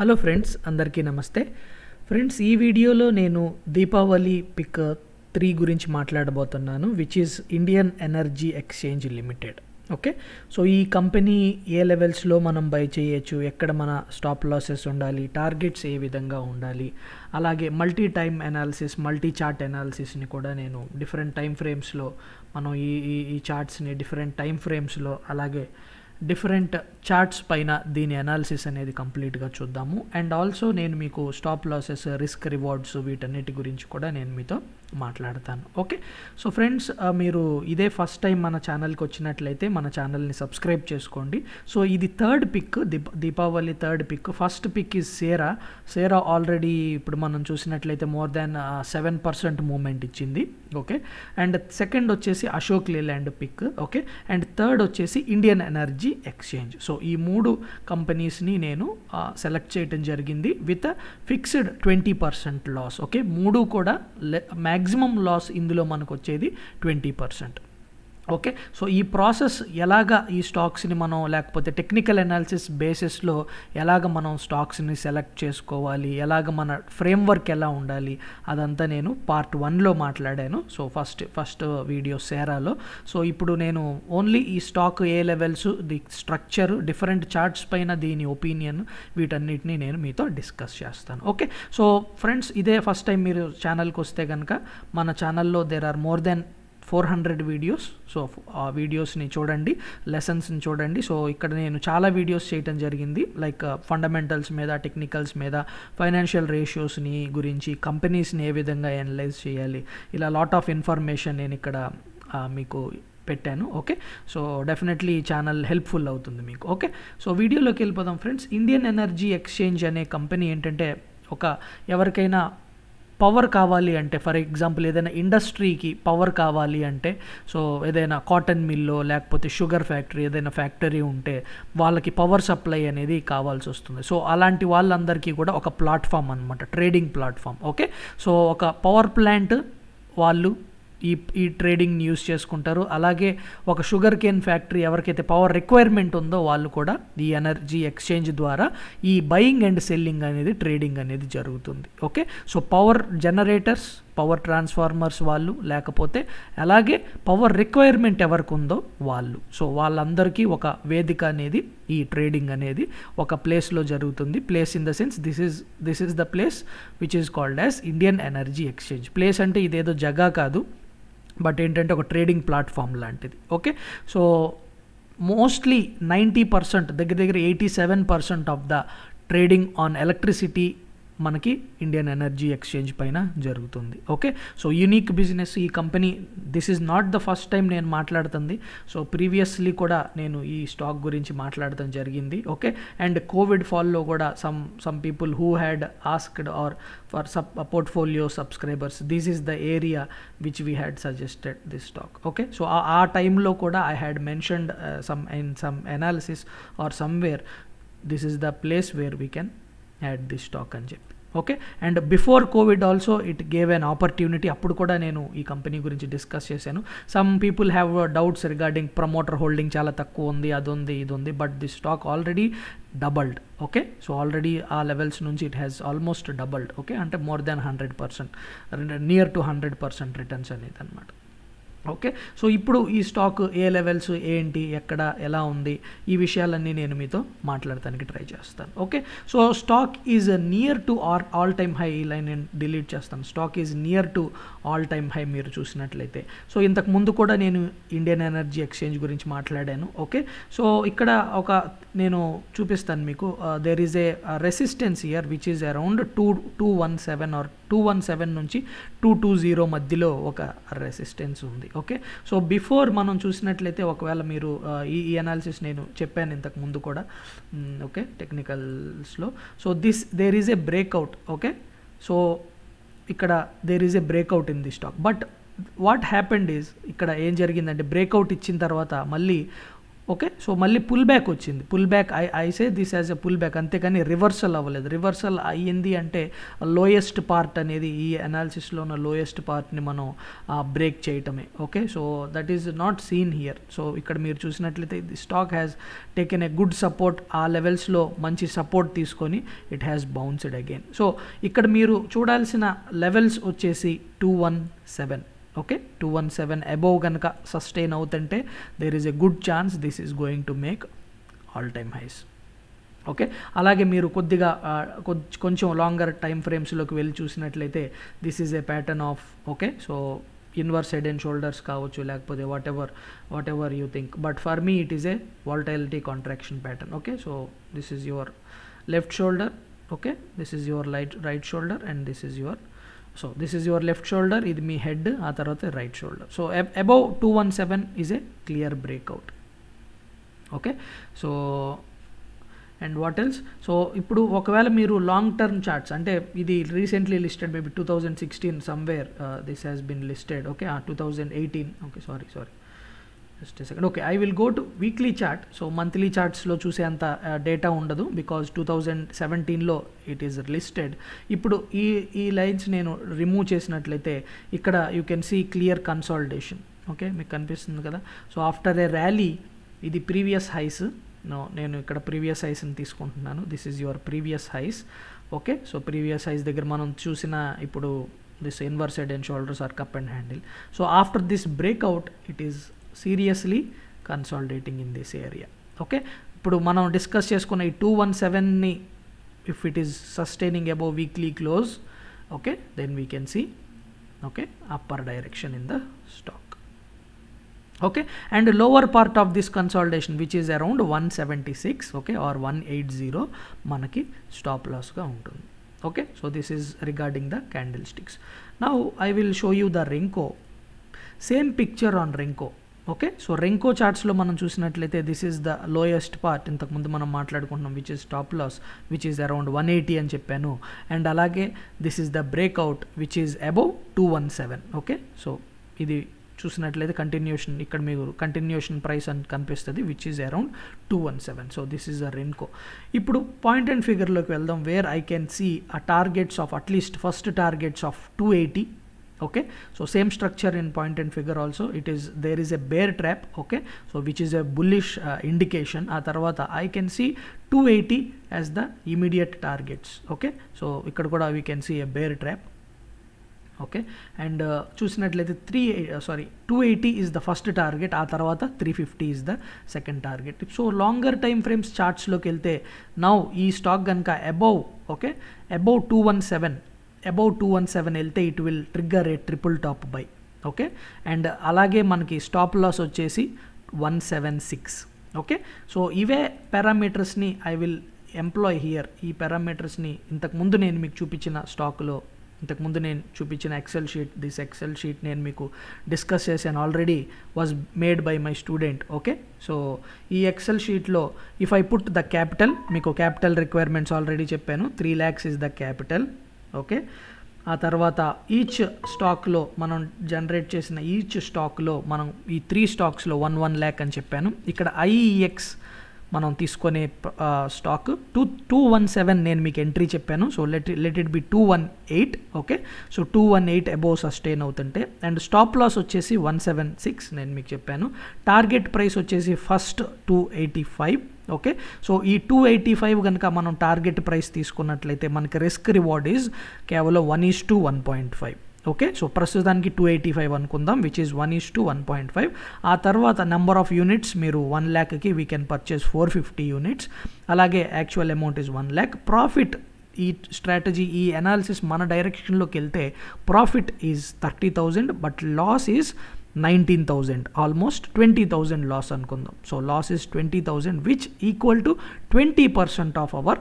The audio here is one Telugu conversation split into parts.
హలో ఫ్రెండ్స్ అందరికీ నమస్తే ఫ్రెండ్స్ ఈ వీడియోలో నేను దీపావళి పిక్ త్రీ గురించి మాట్లాడబోతున్నాను which is Indian energy exchange limited okay so ఈ కంపెనీ ఏ లెవెల్స్లో మనం బై చేయొచ్చు ఎక్కడ మన స్టాప్ లాసెస్ ఉండాలి టార్గెట్స్ ఏ విధంగా ఉండాలి అలాగే multi time analysis multi chart ఎనాలిసిస్ని కూడా నేను డిఫరెంట్ టైం ఫ్రేమ్స్లో మనం ఈ ఈ చార్ట్స్ని డిఫరెంట్ టైం ఫ్రేమ్స్లో అలాగే డిఫరెంట్ చార్ట్స్ పైన దీని అనాలిసిస్ అనేది కంప్లీట్గా చూద్దాము అండ్ ఆల్సో నేను మీకు స్టాప్ లాసెస్ రిస్క్ రివార్డ్స్ వీటన్నిటి గురించి కూడా నేను మీతో మాట్లాడతాను ఓకే సో ఫ్రెండ్స్ మీరు ఇదే ఫస్ట్ టైం మన ఛానల్కి వచ్చినట్లయితే మన ఛానల్ని సబ్స్క్రైబ్ చేసుకోండి సో ఇది థర్డ్ పిక్ దీప Deepavali third pick first pick is Cera Cera already ఇప్పుడు మనం చూసినట్లయితే more than seven percent movement ఇచ్చింది ఓకే అండ్ సెకండ్ వచ్చేసి Ashok Leyland pick okay and third వచ్చేసి Indian energy energy exchange so ఈ మూడు కంపెనీస్ని నేను సెలెక్ట్ చేయటం జరిగింది with fixed twenty percent loss okay మూడు కూడా మ్యాక్సిమం లాస్ ఇందులో మనకు వచ్చేది ట్వంటీ పర్సెంట్ ఓకే సో ఈ ప్రాసెస్ ఎలాగ ఈ స్టాక్స్ని మనం లేకపోతే టెక్నికల్ అనాలిసిస్ బేసిస్లో ఎలాగ మనం స్టాక్స్ని సెలెక్ట్ చేసుకోవాలి ఎలాగ మన ఫ్రేమ్ వర్క్ ఎలా ఉండాలి అదంతా నేను పార్ట్ వన్లో మాట్లాడాను సో ఫస్ట్ ఫస్ట్ వీడియో సేరాలో సో ఇప్పుడు నేను ఓన్లీ ఈ స్టాక్ ఏ levels the structure different charts పైన దీని ఒపీనియన్ వీటన్నిటిని నేను మీతో డిస్కస్ చేస్తాను ఓకే సో ఫ్రెండ్స్ ఇదే ఫస్ట్ టైం మీరు ఛానల్కి వస్తే కనుక మన ఛానల్లో there are more then four hundred videos so ఆ వీడియోస్ని చూడండి లెసన్స్ని చూడండి సో ఇక్కడ నేను చాలా వీడియోస్ చేయటం జరిగింది లైక్ ఫండమెంటల్స్ మీద టెక్నికల్స్ మీద ఫైనాన్షియల్ రేషియోస్ని గురించి కంపెనీస్ని ఏ విధంగా ఎనలైజ్ చేయాలి ఇలా లాట్ ఆఫ్ ఇన్ఫర్మేషన్ నేను ఇక్కడ మీకు పెట్టాను ఓకే సో డెఫినెట్లీ ఈ ఛానల్ హెల్ప్ఫుల్ అవుతుంది మీకు ఓకే సో వీడియోలోకి వెళ్ళిపోదాం ఫ్రెండ్స్ ఇండియన్ ఎనర్జీ ఎక్స్చేంజ్ అనే కంపెనీ ఏంటంటే ఒక ఎవరికైనా పవర్ కావాలి అంటే ఫర్ ఎగ్జాంపుల్ ఏదైనా ఇండస్ట్రీకి పవర్ కావాలి అంటే సో ఏదైనా కాటన్ మిల్లో లేకపోతే షుగర్ ఫ్యాక్టరీ ఏదైనా ఫ్యాక్టరీ ఉంటే వాళ్ళకి పవర్ సప్లై అనేది కావాల్సి వస్తుంది సో అలాంటి వాళ్ళందరికీ కూడా ఒక ప్లాట్ఫామ్ అనమాట ట్రేడింగ్ ప్లాట్ఫామ్ ఓకే సో ఒక పవర్ ప్లాంట్ వాళ్ళు ఈ ఈ ట్రేడింగ్ని యూస్ చేసుకుంటారు అలాగే ఒక షుగర్ కేన్ ఫ్యాక్టరీ ఎవరికైతే పవర్ రిక్వైర్మెంట్ ఉందో వాళ్ళు కూడా ఈ ఎనర్జీ ఎక్స్చేంజ్ ద్వారా ఈ బయింగ్ అండ్ సెల్లింగ్ అనేది ట్రేడింగ్ అనేది జరుగుతుంది okay so power generators power transformers వాళ్ళు లేకపోతే అలాగే పవర్ రిక్వైర్మెంట్ ఎవరికి ఉందో వాళ్ళు సో వాళ్ళందరికీ ఒక వేదిక అనేది ఈ ట్రేడింగ్ అనేది ఒక ప్లేస్లో జరుగుతుంది place in the sense this is this is the place which is called as Indian energy exchange place అంటే ఇదేదో జగా కాదు బట్ ఏంటంటే ఒక ట్రేడింగ్ ప్లాట్ఫామ్ లాంటిది okay so mostly ninety percent దగ్గర దగ్గర eighty seven percent of the trading on electricity మనకి ఇండియన్ ఎనర్జీ ఎక్స్చేంజ్ పైన జరుగుతుంది ఓకే సో యూనిక్ బిజినెస్ ఈ company this is not the first time నేను మాట్లాడుతుంది సో ప్రీవియస్లీ కూడా నేను ఈ స్టాక్ గురించి మాట్లాడటం జరిగింది ఓకే అండ్ కోవిడ్ ఫాల్లో కూడా some some people who had asked or for sub portfolio subscribers this is the area which we had suggested this stock okay so ఆ టైంలో కూడా I had mentioned some in some analysis or somewhere this is the place where we can add the stock అని చెప్పి okay and before covid also it gave an opportunity అప్పుడు కూడా నేను ఈ కంపెనీ గురించి డిస్కస్ చేశాను some people have doubts regarding promoter holding చాలా తక్కువ ఉంది అది ఉంది ఇది ఉంది but the stock already doubled okay so already ఆ లెవెల్స్ నుంచి it has almost doubled okay అంటే more than hundred percent near to hundred percent returns అనేది అనమాట ఓకే సో ఇప్పుడు ఈ స్టాక్ ఏ లెవెల్స్ ఏంటి ఎక్కడ ఎలా ఉంది ఈ విషయాలన్నీ నేను మీతో మాట్లాడటానికి ట్రై చేస్తాను okay so stock is near to or all time high ఇలా నేను డిలీట్ చేస్తాను stock is near to all time high మీరు చూసినట్లయితే సో ఇంతకు ముందు కూడా నేను ఇండియన్ ఎనర్జీ ఎక్స్చేంజ్ గురించి మాట్లాడాను ఓకే సో ఇక్కడ ఒక నేను చూపిస్తాను మీకు there is a resistance here which is around two two one seven or two one seven నుంచి టూ టూ జీరో మధ్యలో ఒక రెసిస్టెన్స్ ఉంది ఉంటుంది ఓకే సో బిఫోర్ మనం చూసినట్లయితే ఒకవేళ మీరు ఈ ఈ అనాలిసిస్ నేను చెప్పాను ఇంతకు ముందు కూడా ఓకే టెక్నికల్స్లో so this there is a breakout okay so ఇక్కడ there is a breakout in the stock but what happened is ఇక్కడ ఏం జరిగిందంటే బ్రేక్అవుట్ ఇచ్చిన తర్వాత మళ్ళీ ఓకే సో మళ్ళీ పుల్ బ్యాక్ వచ్చింది pull back I I say this as a pull back అంతేకాని రివర్సల్ అవ్వలేదు రివర్సల్ అయ్యింది అంటే లోయెస్ట్ పార్ట్ అనేది ఈ అనాలిసిస్లో ఉన్న లోయెస్ట్ పార్ట్ని మనం బ్రేక్ చేయటమే okay so that is not seen here so ఇక్కడ మీరు చూసినట్లయితే the stock has taken a good support ఆ లెవెల్స్లో మంచి సపోర్ట్ తీసుకొని it has bounced again so ఇక్కడ మీరు చూడాల్సిన లెవెల్స్ వచ్చేసి two one seven okay two one seven above కనుక సస్టైన్ అవుతుంటే there is a good chance this is going to make all time highs okay అలాగే మీరు కొద్దిగా కొంచెం లాంగర్ టైం ఫ్రేమ్స్లోకి వెళ్ళి చూసినట్లయితే this is a pattern of okay so inverse head and shoulders కావచ్చు లేకపోతే whatever whatever you think but for me it is a volatility contraction pattern okay so this is your left shoulder okay this is your light right shoulder and this is your so this is your left shoulder ఇది మీ హెడ్ ఆ తర్వాత right shoulder so above two one seven is a clear breakout okay so and what else so ఇప్పుడు ఒకవేళ మీరు లాంగ్ టర్మ్ చార్ట్స్ అంటే ఇది recently listed maybe two thousand sixteen somewhere this has been listed okay two thousand eighteen okay sorry sorry just second okay I will go to weekly chart so monthly చార్ట్స్లో చూసేంత డేటా ఉండదు బికాజ్ టూ థౌజండ్ సెవెంటీన్లో ఇట్ ఈస్ లిస్టెడ్ ఇప్పుడు ఈ ఈ లైన్స్ నేను రిమూవ్ చేసినట్లయితే ఇక్కడ you can see clear consolidation okay మీకు కనిపిస్తుంది కదా సో ఆఫ్టర్ ఏ ర్యాలీ ఇది ప్రీవియస్ హైస్ నేను ఇక్కడ ప్రీవియస్ హైస్ని తీసుకుంటున్నాను this is your previous highs okay so previous highs దగ్గర మనం చూసిన ఇప్పుడు this inverse and shoulders or cup and handle so after this breakout it is seriously consolidating in this area okay ఇప్పుడు మనం డిస్కస్ చేసుకున్న ఈ టూ వన్ సెవెన్ని if it is sustaining above weekly close okay then we can see okay upper direction in the stock okay and lower part of this consolidation which is around one seventy six okay or one eight zero మనకి స్టాప్ లాస్గా ఉంటుంది okay so this is regarding the candlesticks now I will show you the renko same picture on renko okay so renko చార్ట్స్లో మనం చూసినట్లయితే this is the lowest part ఇంతకుముందు మనం మాట్లాడుకుంటున్నాం which is stop loss which is around one eighty అని చెప్పాను అండ్ అలాగే this is the breakout which is above two one seven okay so ఇది చూసినట్లయితే కంటిన్యూషన్ ఇక్కడ మీకు కంటిన్యూషన్ ప్రైస్ అని కనిపిస్తుంది which is around two one seven so this is a renko ఇప్పుడు పాయింట్ అండ్ ఫిగర్లోకి వెళ్దాం where I can see uh targets of at least first targets of two eighty okay so same structure in point and figure also it is there is a bear trap okay so which is a bullish uh, indication aa tarvata i can see 280 as the immediate targets okay so ikkada kuda we can see a bear trap okay and చూసినట్లయితే three sorry two eighty is the first target ఆ తర్వాత three fifty is the second target so longer time frames చార్ట్స్లోకి వెళ్తే నౌ ఈ స్టాక్ కనుక above okay above two one seven above two one seven వెళ్తే it will trigger a triple top buy okay and అలాగే మనకి స్టాప్ లాస్ వచ్చేసి one seven six okay so ఇవే పారామీటర్స్ని ఐ విల్ ఎంప్లాయ్ హియర్ ఈ పారామీటర్స్ని ఇంతకుముందు నేను మీకు చూపించిన స్టాక్లో ఇంతకుముందు నేను చూపించిన Excel sheet this Excel sheet నేను మీకు డిస్కస్ చేశాను already was made by my student okay so ఈ ఎక్సెల్ షీట్లో if I put the capital మీకు క్యాపిటల్ రిక్వైర్మెంట్స్ ఆల్రెడీ చెప్పాను three lakhs is the capital okay ఆ తర్వాత ఈచ్ స్టాక్లో మనం జనరేట్ చేసిన ఈచ్ స్టాక్లో మనం ఈ త్రీ స్టాక్స్లో వన్ వన్ ల్యాక్ అని చెప్పాను ఇక్కడ ఐఈఎక్స్ మనం తీసుకునే stock two two one seven నేను మీకు ఎంట్రీ చెప్పాను so let let it be two one eight okay so two one eight above sustain అవుతుంటే అండ్ స్టాప్ లాస్ వచ్చేసి వన్ సెవెన్ సిక్స్ నేను మీకు చెప్పాను టార్గెట్ ప్రైస్ వచ్చేసి first two eighty five okay so ఈ టూ ఎయిటీ ఫైవ్ కనుక మనం టార్గెట్ ప్రైస్ తీసుకున్నట్లయితే మనకి రిస్క్ రివార్డ్ ఈజ్ కేవలం one is to one point five okay so ప్రస్తుతానికి టూ ఎయిటీ ఫైవ్ అనుకుందాం which is one is to one point five ఆ తర్వాత నెంబర్ ఆఫ్ యూనిట్స్ మీరు వన్ ల్యాక్కి we can purchase four fifty units అలాగే actual amount is one lakh profit ఈ స్ట్రాటజీ ఈ అనాలిసిస్ మన డైరెక్షన్లోకి వెళ్తే profit is thirty thousand but loss is nineteen thousand almost twenty thousand loss అనుకుందాం so loss is twenty thousand which equal to twenty percent of our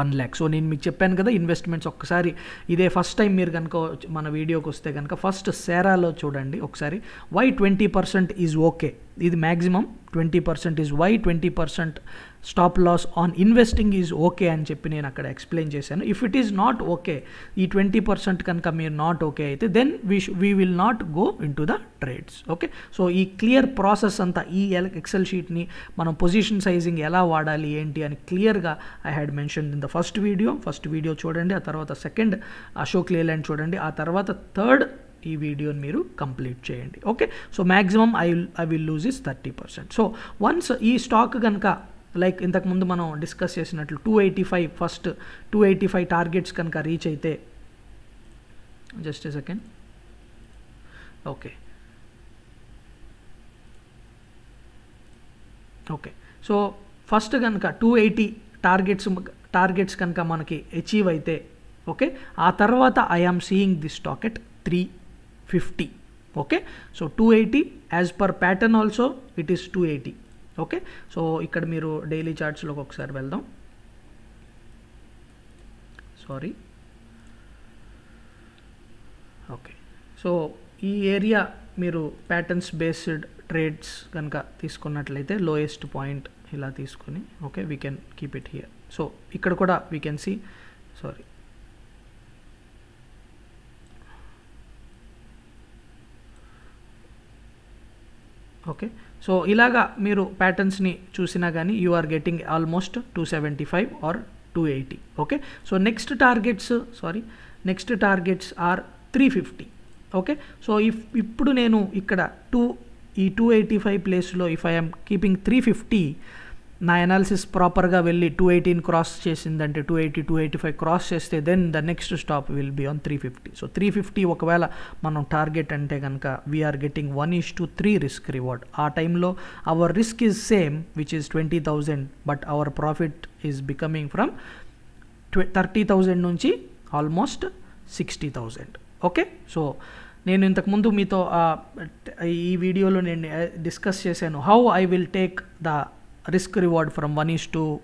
one lakh so నేను మీకు చెప్పాను కదా ఇన్వెస్ట్మెంట్స్ ఒక్కసారి ఇదే ఫస్ట్ టైం మీరు కనుక మన వీడియోకి వస్తే కనుక ఫస్ట్ సేరాలో చూడండి ఒకసారి why twenty percent is okay ఇది maximum twenty percent is why twenty percent stop loss on investing is okay అని చెప్పి నేను అక్కడ ఎక్స్ప్లెయిన్ చేశాను if it is not okay ఈ ట్వంటీ పర్సెంట్ కనుక మీరు నాట్ ఓకే అయితే then we we will not go in to the trades okay so ఈ క్లియర్ ప్రాసెస్ అంతా ఈ ఎక్సెల్ షీట్ని మనం పొజిషన్ సైజింగ్ ఎలా వాడాలి ఏంటి అని క్లియర్గా I had mention in the first video first video చూడండి ఆ తర్వాత సెకండ్ అశోక్ లేలాండ్ చూడండి ఆ తర్వాత థర్డ్ ఈ వీడియోని మీరు కంప్లీట్ చేయండి okay so maximum I I will lose is thirty percent so once ఈ స్టాక్ కనుక లైక్ ఇంతకుముందు మనం డిస్కస్ చేసినట్లు two eighty five first two eighty five targets కనుక రీచ్ అయితే just a second okay okay so first కనుక టూ ఎయిటీ టార్గెట్స్ టార్గెట్స్ కనుక మనకి అచీవ్ అయితే ఓకే ఆ తర్వాత I am seeing this stock at three fifty okay so two eighty as per pattern also it is two eighty okay so ఇక్కడ మీరు డైలీ చార్ట్స్లోకి ఒకసారి వెళ్దాం సారీ ఓకే సో ఈ ఏరియా మీరు ప్యాటర్న్స్ బేస్డ్ ట్రేడ్స్ కనుక తీసుకున్నట్లయితే లోయెస్ట్ పాయింట్ ఇలా తీసుకొని okay we can keep it here so ఇక్కడ కూడా we can see sorry okay so ఇలాగా మీరు ప్యాటర్న్స్ని చూసినా కానీ you are getting almost two seventy five or two eighty okay so next targets sorry next targets are three fifty okay so if ఇప్పుడు నేను ఇక్కడ టూ ఈ టూ ఎయిటీ ఫైవ్ ప్లేస్లో if I'm keeping three fifty నా అనాలిసిస్ ప్రాపర్గా వెళ్ళి టూ ఎయిటీన్ క్రాస్ చేసిందంటే two eighty two eighty five cross చేస్తే then the next stop will be on three fifty so three fifty ఒకవేళ మనం టార్గెట్ అంటే కనుక we are getting one is to three risk reward ఆ టైంలో our risk is same which is twenty thousand but our profit is becoming from thirty thousand నుంచి almost sixty thousand okay so నేను ఇంతకుముందు మీతో ఈ వీడియోలో నేను డిస్కస్ చేశాను how I will take the risk reward from 1 is to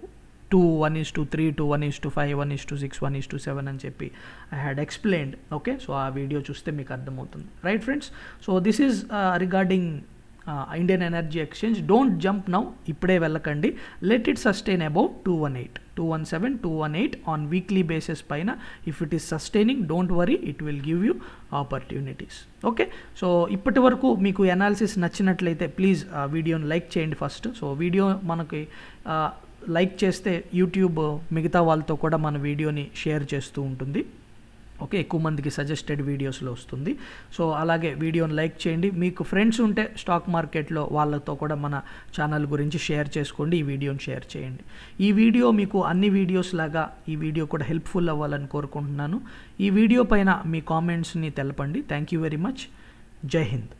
2, 1 is to 3, to 1 is to 5, 1 is to 6, 1 is to 7 and JP. I had explained. Okay, so our video should at the Right, friends? So this is uh, regarding Indian energy Exchange don't jump now ఇప్పుడే వెళ్ళకండి let it sustain about two one eight two one seven two one eight on weekly basis పైన if it is sustaining don't worry it will give you opportunities okay so ఇప్పటి వరకు మీకు ఎనాలిసిస్ నచ్చినట్లయితే ప్లీజ్ వీడియోని లైక్ చేయండి ఫస్ట్ సో వీడియో మనకి లైక్ చేస్తే యూట్యూబ్ మిగతా వాళ్ళతో కూడా మన వీడియోని షేర్ చేస్తూ ఉంటుంది ఓకే ఎక్కువ మందికి సజెస్టెడ్ వీడియోస్లో వస్తుంది సో అలాగే వీడియోని లైక్ చేయండి మీకు ఫ్రెండ్స్ ఉంటే స్టాక్ మార్కెట్లో వాళ్ళతో కూడా మన ఛానల్ గురించి షేర్ చేసుకోండి ఈ వీడియోని షేర్ చేయండి ఈ వీడియో మీకు అన్ని వీడియోస్ లాగా ఈ వీడియో కూడా హెల్ప్ఫుల్ అవ్వాలని కోరుకుంటున్నాను ఈ వీడియో పైన మీ కామెంట్స్ని తెలపండి థ్యాంక్ యూ వెరీ మచ్ జై హింద్